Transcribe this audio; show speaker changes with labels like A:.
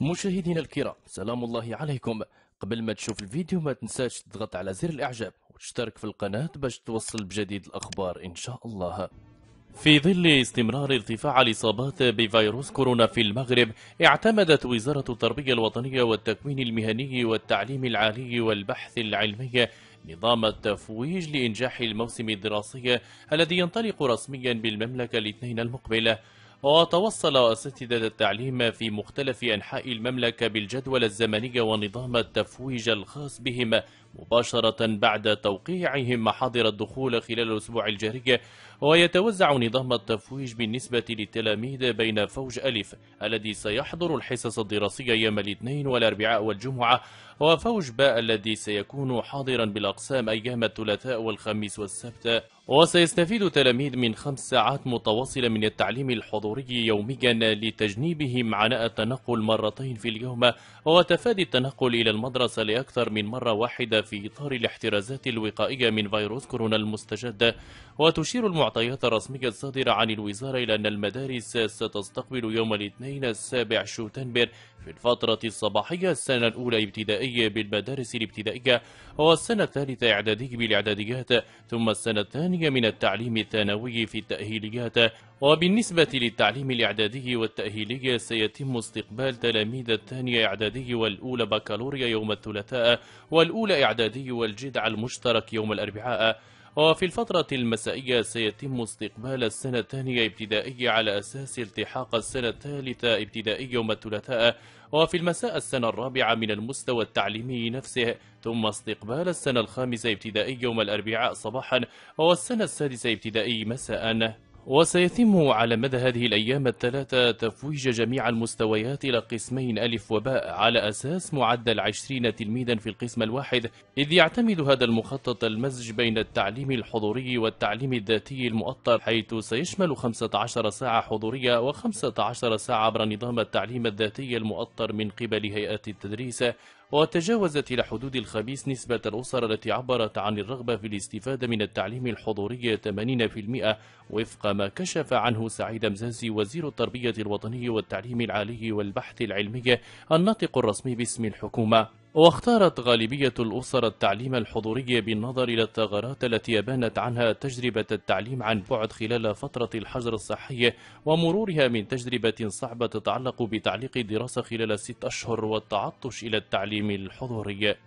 A: مشاهدينا الكرام سلام الله عليكم قبل ما تشوف الفيديو ما تنساش تضغط على زر الاعجاب وتشترك في القناة باش توصل بجديد الاخبار ان شاء الله في ظل استمرار ارتفاع الإصابات بفيروس كورونا في المغرب اعتمدت وزارة التربية الوطنية والتكوين المهني والتعليم العالي والبحث العلمي نظام التفويج لإنجاح الموسم الدراسي الذي ينطلق رسميا بالمملكة الاثنين المقبله وتوصل أساتذة التعليم في مختلف أنحاء المملكة بالجدول الزمني ونظام التفويج الخاص بهم مباشرة بعد توقيعهم محاضر الدخول خلال الأسبوع الجاري ويتوزع نظام التفويج بالنسبة للتلاميذ بين فوج ألف الذي سيحضر الحصص الدراسية يوم الاثنين والأربعاء والجمعة وفوج باء الذي سيكون حاضرا بالأقسام أيام الثلاثاء والخميس والسبت وسيستفيد تلاميذ من خمس ساعات متواصلة من التعليم الحضوري يوميا لتجنيبهم عناء التنقل مرتين في اليوم وتفادي التنقل إلى المدرسة لأكثر من مرة واحدة في إطار الاحترازات الوقائية من فيروس كورونا المستجد وتشير المعطيات الرسمية الصادرة عن الوزارة إلى أن المدارس ستستقبل يوم الاثنين السابع شتنبر في الفترة الصباحية السنة الأولى ابتدائية بالمدارس الابتدائية والسنة الثالثة إعدادي بالإعداديات ثم السنة الثانية من التعليم الثانوي في التأهيليات وبالنسبة للتعليم الإعدادي والتأهيلي سيتم استقبال تلاميذ الثانية إعدادي والأولى بكالوريا يوم الثلاثاء والأولى إعدادي والجدع المشترك يوم الأربعاء وفي الفترة المسائية سيتم استقبال السنة الثانية ابتدائية على أساس التحاق السنة الثالثة ابتدائي يوم الثلاثاء وفي المساء السنة الرابعة من المستوى التعليمي نفسه ثم استقبال السنة الخامسة ابتدائي يوم الأربعاء صباحا والسنة السادسة ابتدائي مساء وسيتم على مدى هذه الأيام الثلاثة تفويج جميع المستويات إلى قسمين ألف وباء على أساس معدل 20 تلميذا في القسم الواحد إذ يعتمد هذا المخطط المزج بين التعليم الحضوري والتعليم الذاتي المؤطر حيث سيشمل 15 ساعة حضورية و15 ساعة عبر نظام التعليم الذاتي المؤطر من قبل هيئات التدريس وتجاوزت إلى حدود الخميس نسبة الأسر التي عبرت عن الرغبة في الاستفادة من التعليم الحضوري 80% وفق ما كشف عنه سعيد مزازي وزير التربية الوطني والتعليم العالي والبحث العلمي الناطق الرسمي باسم الحكومة واختارت غالبية الأسر التعليم الحضوري بالنظر إلى الثغرات التي أبانت عنها تجربة التعليم عن بعد خلال فترة الحجر الصحي ومرورها من تجربة صعبة تتعلق بتعليق الدراسة خلال ست أشهر والتعطش إلى التعليم الحضوري